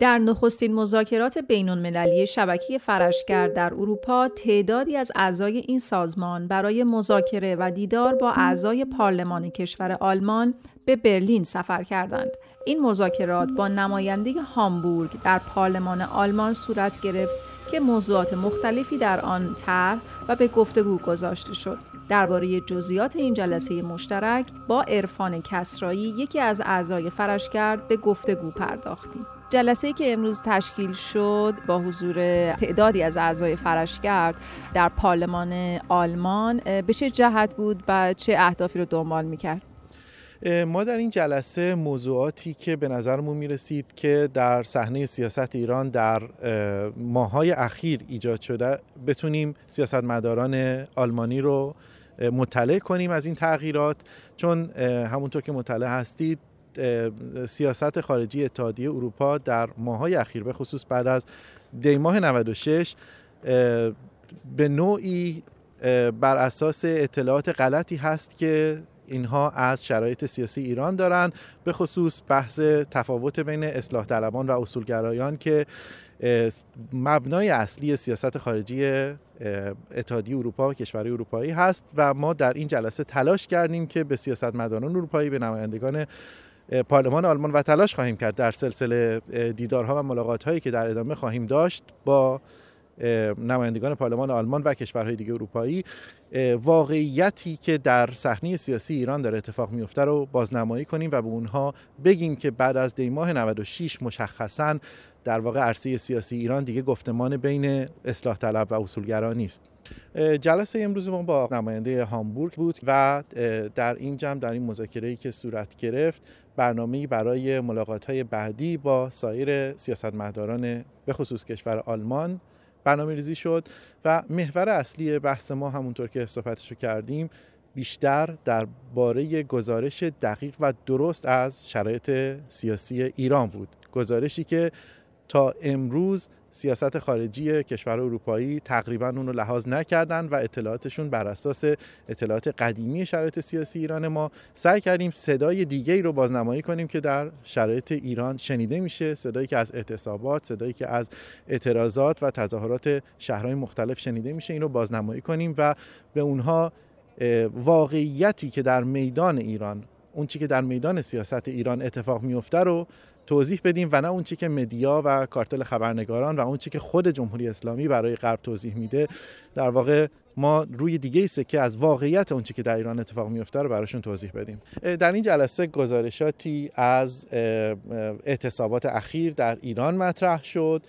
در نخستین مذاکرات بین المللی شبکه فرشگر در اروپا تعدادی از اعضای این سازمان برای مذاکره و دیدار با اعضای پارلمان کشور آلمان به برلین سفر کردند. این مذاکرات با نماینده هامبورگ در پارلمان آلمان صورت گرفت که موضوعات مختلفی در آن طرح و به گفتگو گذاشته شد. درباره جزئیات این جلسه مشترک با عرفان کسرایی یکی از اعضای فرش به گفتگو پرداختیم. جلسه که امروز تشکیل شد با حضور تعدادی از اعضای فرشگرد در پارلمان آلمان به چه جهت بود و چه اهدافی رو دنبال میکرد؟ ما در این جلسه موضوعاتی که به نظرمون میرسید که در صحنه سیاست ایران در ماهای اخیر ایجاد شده بتونیم سیاستمداران آلمانی رو مطلع کنیم از این تغییرات چون همونطور که مطلع هستید سیاست خارجی اتحادیه اروپا در ماهای اخیر به خصوص بعد از دیماه 96 به نوعی بر اساس اطلاعات غلطی هست که اینها از شرایط سیاسی ایران دارند به خصوص بحث تفاوت بین اصلاح طلبان و اصولگرایان که مبنای اصلی سیاست خارجی اتحادیه اروپا و کشورهای اروپایی هست و ما در این جلسه تلاش کردیم که به سیاستمداران اروپایی به نمایندگان پارلمان آلمان و تلاش خواهیم کرد در سلسله دیدارها و ملاقاتهایی که در ادامه خواهیم داشت با نمایندگان پارلمان آلمان و کشورهای دیگه اروپایی واقعیتی که در صحنه سیاسی ایران داره اتفاق میفته رو بازنمایی کنیم و به اونها بگیم که بعد از دیماه 96 مشخصا در واقع عرصه سیاسی ایران دیگه گفتمان بین اصلاح طلب و اصولگرا نیست جلسه امروز ما با نماینده هامبورگ بود و در این جمع در این مذاکره که صورت گرفت برنامه برای ملاقات بعدی با سایر سیاستمداران به خصوص کشور آلمان برنامه ریزی شد و محور اصلی بحث ما همونطور که صحبتش رو کردیم بیشتر درباره گزارش دقیق و درست از شرایط سیاسی ایران بود گزارشی که تا امروز سیاست خارجی کشور اروپایی تقریبا اون رو لحاظ نکردن و اطلاعاتشون بر اساس اطلاعات قدیمی شرایط سیاسی ایران ما سعی کردیم صدای دیگه ای رو بازنمایی کنیم که در شرایط ایران شنیده میشه صدایی که از اعتصابات صدایی که از اعتراضات و تظاهرات شهرهای مختلف شنیده میشه این رو بازنمایی کنیم و به اونها واقعیتی که در میدان ایران اون چی که در میدان سیاست ایران اتفاق میفته رو توضیح بدیم و نه اون چی که مدیا و کارتل خبرنگاران و اون چی که خود جمهوری اسلامی برای غرب توضیح میده در واقع ما روی دیگه ای که از واقعیت اون چی که در ایران اتفاق میفته رو براشون توضیح بدیم در این جلسه گزارشاتی از اعتصابات اخیر در ایران مطرح شد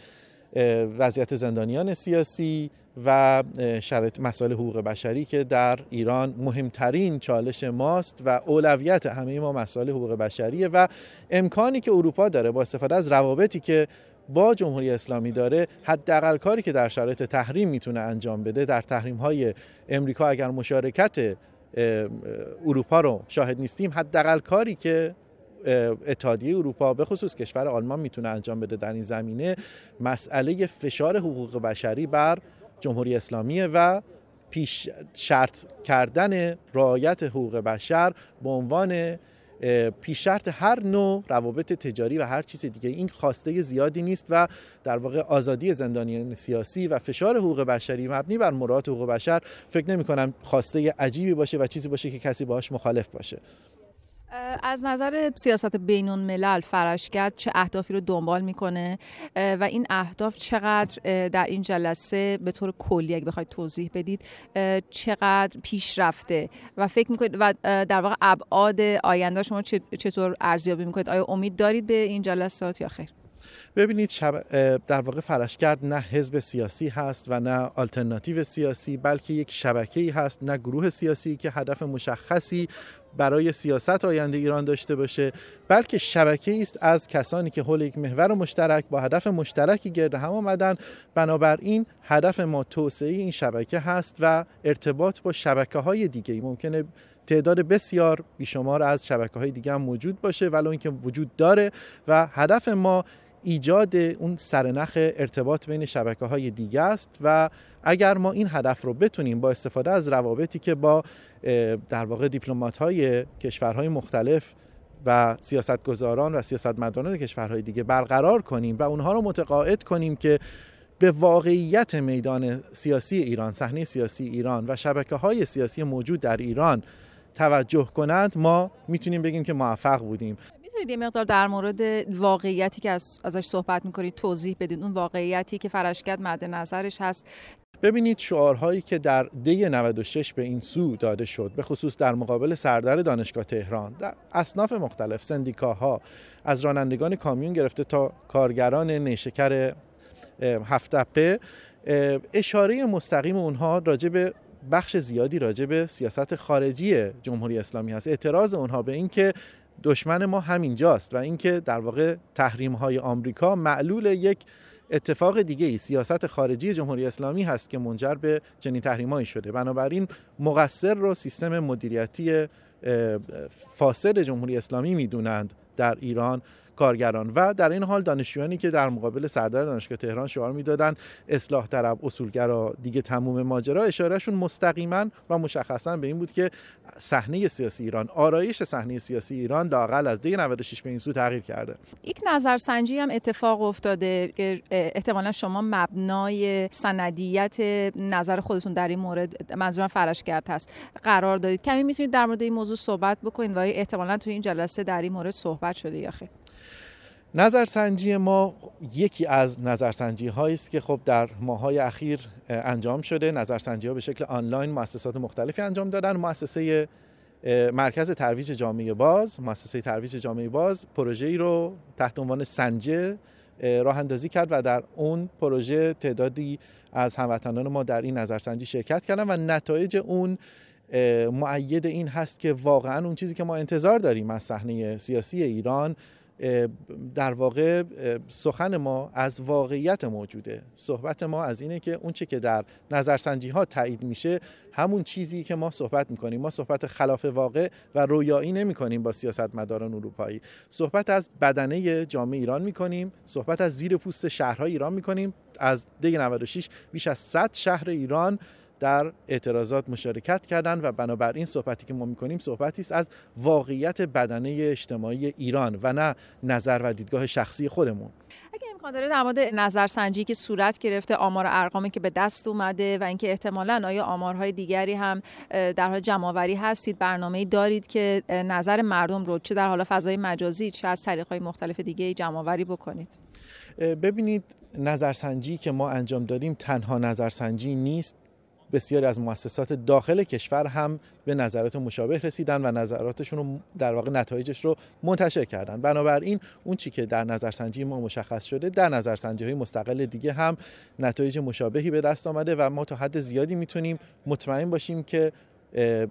وضعیت زندانیان سیاسی و شرط مسائل حقوق بشری که در ایران مهمترین چالش ماست و اولویت همه ما مسائل حقوق بشریه و امکانی که اروپا داره با استفاده از روابطی که با جمهوری اسلامی داره حداقل کاری که در شرایط تحریم میتونه انجام بده در تحریم های امریکا اگر مشارکت اروپا رو شاهد نیستیم حداقل کاری که اتحادیه اروپا به خصوص کشور آلمان میتونه انجام بده در این زمینه مسئله فشار حقوق بشری بر جمهوری اسلامی و پیش شرط کردن رعایت حقوق بشر به عنوان پیش شرط هر نوع روابط تجاری و هر چیز دیگه این خواسته زیادی نیست و در واقع آزادی زندانیان سیاسی و فشار حقوق بشری مبنی بر مراد حقوق بشر فکر نمی کنم خواسته عجیبی باشه و چیزی باشه که کسی باهاش مخالف باشه از نظر سیاست بین الملل فرشگرد چه اهدافی رو دنبال میکنه و این اهداف چقدر در این جلسه به طور کلی اگه بخواید توضیح بدید چقدر پیش رفته و فکر میکنید و در واقع ابعاد آینده شما چطور ارزیابی میکنید آیا امید دارید به این جلسات یا خیر ببینید در واقع فرشگرد نه حزب سیاسی هست و نه آلترناتیو سیاسی بلکه یک شبکه ای هست نه گروه سیاسی که هدف مشخصی برای سیاست آینده ایران داشته باشه بلکه شبکه است از کسانی که حول یک محور مشترک با هدف مشترکی گرد هم آمدن بنابراین هدف ما توسعه این شبکه هست و ارتباط با شبکه های دیگه ای ممکنه تعداد بسیار بیشمار از شبکه های دیگه هم موجود باشه ولو اینکه وجود داره و هدف ما ایجاد اون سرنخ ارتباط بین شبکه های دیگه است و اگر ما این هدف رو بتونیم با استفاده از روابطی که با در واقع دیپلمات های کشورهای مختلف و سیاستگزاران و سیاستمداران کشورهای دیگه برقرار کنیم و اونها رو متقاعد کنیم که به واقعیت میدان سیاسی ایران صحنه سیاسی ایران و شبکه های سیاسی موجود در ایران توجه کنند ما میتونیم بگیم که موفق بودیم میتونید یه مقدار در مورد واقعیتی که از ازش صحبت میکنید توضیح بدید اون واقعیتی که فرشگرد مد نظرش هست ببینید شعارهایی که در دی 96 به این سو داده شد به خصوص در مقابل سردر دانشگاه تهران در اصناف مختلف سندیکاها از رانندگان کامیون گرفته تا کارگران نیشکر هفتپه اشاره مستقیم اونها راجع به بخش زیادی راجع به سیاست خارجی جمهوری اسلامی هست اعتراض اونها به اینکه دشمن ما همینجاست و اینکه در واقع تحریم های آمریکا معلول یک اتفاق دیگه ای سیاست خارجی جمهوری اسلامی هست که منجر به چنین تحریمایی شده بنابراین مقصر رو سیستم مدیریتی فاسد جمهوری اسلامی میدونند در ایران کارگران و در این حال دانشجویانی که در مقابل سردار دانشگاه تهران شعار میدادن اصلاح طلب اصولگرا دیگه تموم ماجرا اشارهشون مستقیما و مشخصا به این بود که صحنه سیاسی ایران آرایش صحنه سیاسی ایران لاقل از دیگه 96 به این سو تغییر کرده یک نظرسنجی هم اتفاق افتاده که احتمالا شما مبنای سندیت نظر خودتون در این مورد فرشگرد هست قرار دادید کمی میتونید در مورد این موضوع صحبت بکنید و احتمالا توی این جلسه در این مورد صحبت صحبت شده یا نظرسنجی ما یکی از نظرسنجی هایی است که خب در ماهای اخیر انجام شده نظرسنجی ها به شکل آنلاین مؤسسات مختلفی انجام دادن مؤسسه مرکز ترویج جامعه باز مؤسسه ترویج جامعه باز پروژه ای رو تحت عنوان سنجه راه اندازی کرد و در اون پروژه تعدادی از هموطنان ما در این نظرسنجی شرکت کردن و نتایج اون معید این هست که واقعا اون چیزی که ما انتظار داریم از صحنه سیاسی ایران در واقع سخن ما از واقعیت موجوده صحبت ما از اینه که اون که در نظرسنجی ها تایید میشه همون چیزی که ما صحبت میکنیم ما صحبت خلاف واقع و رویایی نمی کنیم با سیاستمداران اروپایی صحبت از بدنه جامعه ایران میکنیم صحبت از زیر پوست شهرهای ایران میکنیم از دیگه 96 بیش از 100 شهر ایران در اعتراضات مشارکت کردند و بنابراین صحبتی که ما میکنیم صحبتی است از واقعیت بدنه اجتماعی ایران و نه نظر و دیدگاه شخصی خودمون اگه امکان داره در مورد نظرسنجی که صورت گرفته آمار ارقامی که به دست اومده و اینکه احتمالا آیا آمارهای دیگری هم در حال جمعآوری هستید برنامه دارید که نظر مردم رو چه در حال فضای مجازی چه از های مختلف دیگه جمعآوری بکنید ببینید نظرسنجی که ما انجام دادیم تنها نظرسنجی نیست بسیاری از مؤسسات داخل کشور هم به نظرات مشابه رسیدن و نظراتشون رو در واقع نتایجش رو منتشر کردن بنابراین اون چی که در نظرسنجی ما مشخص شده در نظرسنجی های مستقل دیگه هم نتایج مشابهی به دست آمده و ما تا حد زیادی میتونیم مطمئن باشیم که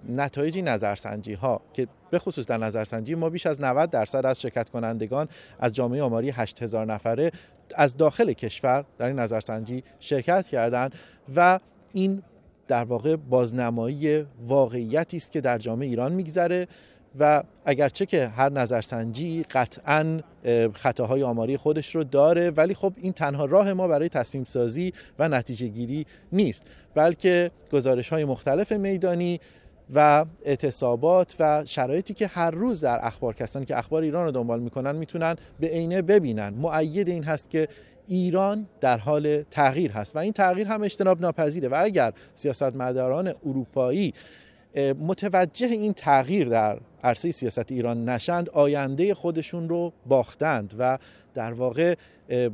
نتایج نظرسنجی ها که به خصوص در نظرسنجی ما بیش از 90 درصد از شرکت کنندگان از جامعه آماری 8000 نفره از داخل کشور در این نظرسنجی شرکت کردند و این در واقع بازنمایی واقعیتی است که در جامعه ایران میگذره و اگرچه که هر نظرسنجی قطعا خطاهای آماری خودش رو داره ولی خب این تنها راه ما برای تصمیم سازی و نتیجه گیری نیست بلکه گزارش های مختلف میدانی و اعتصابات و شرایطی که هر روز در اخبار کسانی که اخبار ایران رو دنبال میکنن میتونن به عینه ببینن معید این هست که ایران در حال تغییر هست و این تغییر هم اجتناب ناپذیره و اگر سیاستمداران اروپایی متوجه این تغییر در عرصه سیاست ایران نشند آینده خودشون رو باختند و در واقع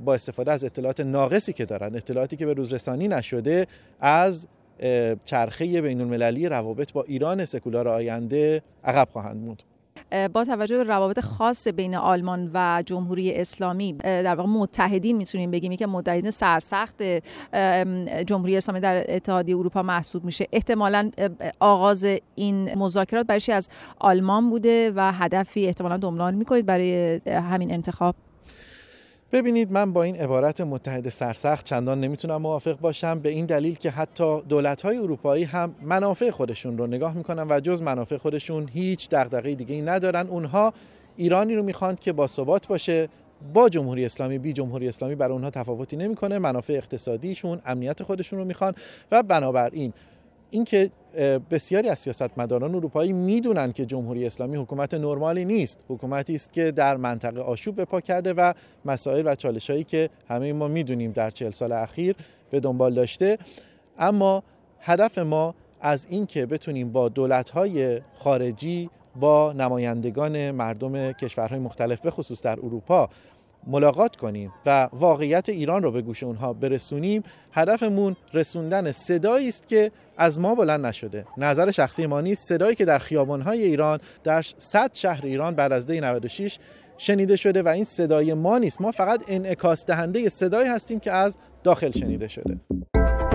با استفاده از اطلاعات ناقصی که دارن اطلاعاتی که به روز رسانی نشده از چرخه بین المللی روابط با ایران سکولار آینده عقب خواهند موند با توجه به روابط خاص بین آلمان و جمهوری اسلامی در واقع متحدین میتونیم بگیم که متحدین سرسخت جمهوری اسلامی در اتحادیه اروپا محسوب میشه احتمالا آغاز این مذاکرات برشی از آلمان بوده و هدفی احتمالا دنبال میکنید برای همین انتخاب ببینید من با این عبارت متحد سرسخت چندان نمیتونم موافق باشم به این دلیل که حتی دولت‌های اروپایی هم منافع خودشون رو نگاه میکنن و جز منافع خودشون هیچ دغدغه دیگه ای ندارن اونها ایرانی رو میخوان که با ثبات باشه با جمهوری اسلامی بی جمهوری اسلامی برای اونها تفاوتی نمیکنه منافع اقتصادیشون امنیت خودشون رو میخوان و بنابراین اینکه بسیاری از سیاستمداران اروپایی میدونن که جمهوری اسلامی حکومت نرمالی نیست حکومتی است که در منطقه آشوب به پا کرده و مسائل و هایی که همه ما میدونیم در چهل سال اخیر به دنبال داشته اما هدف ما از اینکه بتونیم با های خارجی با نمایندگان مردم کشورهای مختلف به خصوص در اروپا ملاقات کنیم و واقعیت ایران رو به گوش اونها برسونیم هدفمون رسوندن صدایی است که از ما بلند نشده نظر شخصی ما نیست صدایی که در خیابان‌های ایران در 100 شهر ایران بعد از دی 96 شنیده شده و این صدای ما نیست ما فقط انعکاس دهنده صدایی هستیم که از داخل شنیده شده